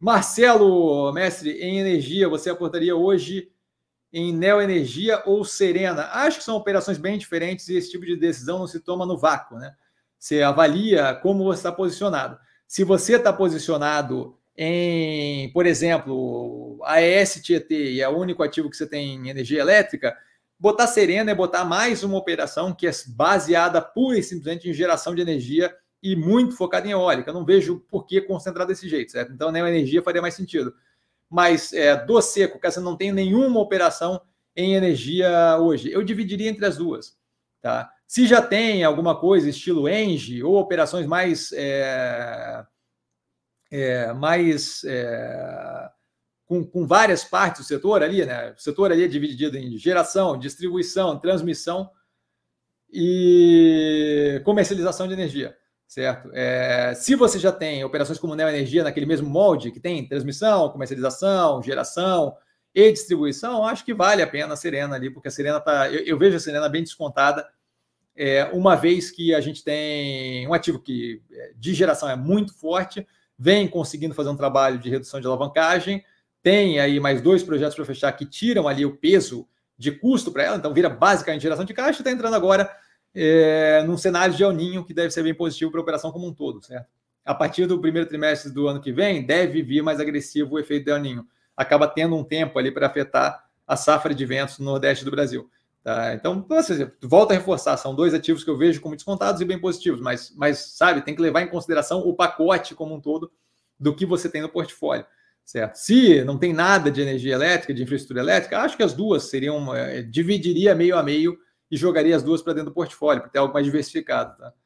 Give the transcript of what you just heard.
Marcelo, mestre, em energia, você aportaria hoje em neoenergia Energia ou Serena? Acho que são operações bem diferentes e esse tipo de decisão não se toma no vácuo, né? Você avalia como você está posicionado. Se você está posicionado em, por exemplo, a ESTET e é o único ativo que você tem em energia elétrica, botar Serena é botar mais uma operação que é baseada pura e simplesmente em geração de energia e muito focado em eólica. Não vejo por que concentrar desse jeito, certo? Então, a energia faria mais sentido. Mas é, do seco, caso não tenha nenhuma operação em energia hoje, eu dividiria entre as duas. Tá? Se já tem alguma coisa estilo Enge ou operações mais. É, é, mais é, com, com, várias partes do setor ali, né? O setor ali é dividido em geração, distribuição, transmissão e comercialização de energia certo? É, se você já tem operações como Neo Energia naquele mesmo molde, que tem transmissão, comercialização, geração e distribuição, acho que vale a pena a Serena ali, porque a Serena tá, eu, eu vejo a Serena bem descontada, é, uma vez que a gente tem um ativo que é, de geração é muito forte, vem conseguindo fazer um trabalho de redução de alavancagem, tem aí mais dois projetos para fechar que tiram ali o peso de custo para ela, então vira basicamente geração de caixa, está entrando agora é, num cenário de El Ninho que deve ser bem positivo para a operação como um todo, certo? A partir do primeiro trimestre do ano que vem, deve vir mais agressivo o efeito do El Ninho. Acaba tendo um tempo ali para afetar a safra de ventos no Nordeste do Brasil. Tá? Então, seja, volta a reforçar, são dois ativos que eu vejo como descontados e bem positivos, mas, mas sabe, tem que levar em consideração o pacote como um todo do que você tem no portfólio. Certo? Se não tem nada de energia elétrica, de infraestrutura elétrica, acho que as duas seriam, é, dividiria meio a meio e jogaria as duas para dentro do portfólio, para ter algo mais diversificado. Tá?